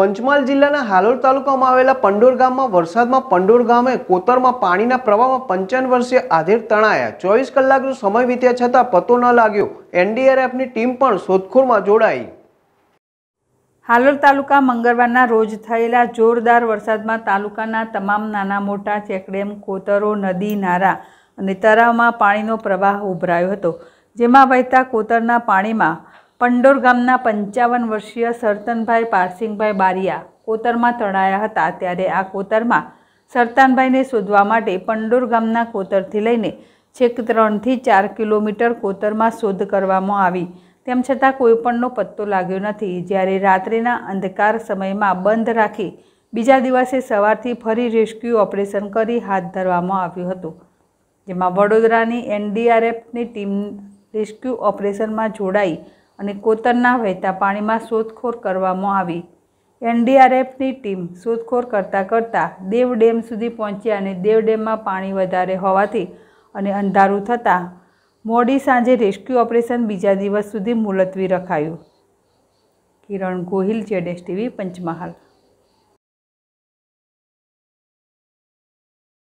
પંચમહાલ જિલ્લાના હાલોલ તાલુકામાં આવેલા પંડોર ગામમાં વરસાદમાં પંડોર ગામે કોતરમાં પાણીના પ્રવાહમાં પંચાવન વર્ષીય આધેર તણાયા ચોવીસ કલાકનો સમય વીત્યા છતાં પતો ન લાગ્યો એનડીઆરએફની ટીમ પણ શોધખોળમાં જોડાઈ હાલોલ તાલુકા મંગળવારના રોજ થયેલા જોરદાર વરસાદમાં તાલુકાના તમામ નાના મોટા ચેકડેમ કોતરો નદી નારા અને તળાવમાં પાણીનો પ્રવાહ ઉભરાયો હતો જેમાં વહેતા કોતરના પાણીમાં પંડોર ગામના પંચાવન વર્ષીય સરતનભાઈ પારસિંગભાઈ બારિયા કોતરમાં તણાયા હતા ત્યારે આ કોતરમાં સરતાનભાઈને શોધવા માટે પંડોર ગામના કોતરથી લઈને છેક ત્રણથી ચાર કિલોમીટર કોતરમાં શોધ કરવામાં આવી તેમ છતાં કોઈપણનો પત્તો લાગ્યો નથી જ્યારે રાત્રિના અંધકાર સમયમાં બંધ રાખી બીજા દિવસે સવારથી ફરી રેસ્ક્યુ ઓપરેશન કરી હાથ ધરવામાં આવ્યું હતું જેમાં વડોદરાની એનડીઆરએફની ટીમ રેસ્ક્યુ ઓપરેશનમાં જોડાઈ અને કોતરના વહેતા પાણીમાં શોધખોળ કરવામાં આવી એનડીઆરએફની ટીમ શોધખોળ કરતાં કરતાં દેવ ડેમ સુધી પહોંચ્યા અને દેવ ડેમમાં પાણી વધારે હોવાથી અને અંધારું થતાં મોડી સાંજે રેસ્ક્યુ ઓપરેશન બીજા દિવસ સુધી મુલતવી રખાયું કિરણ ગોહિલ જેડેસ ટીવી પંચમહાલ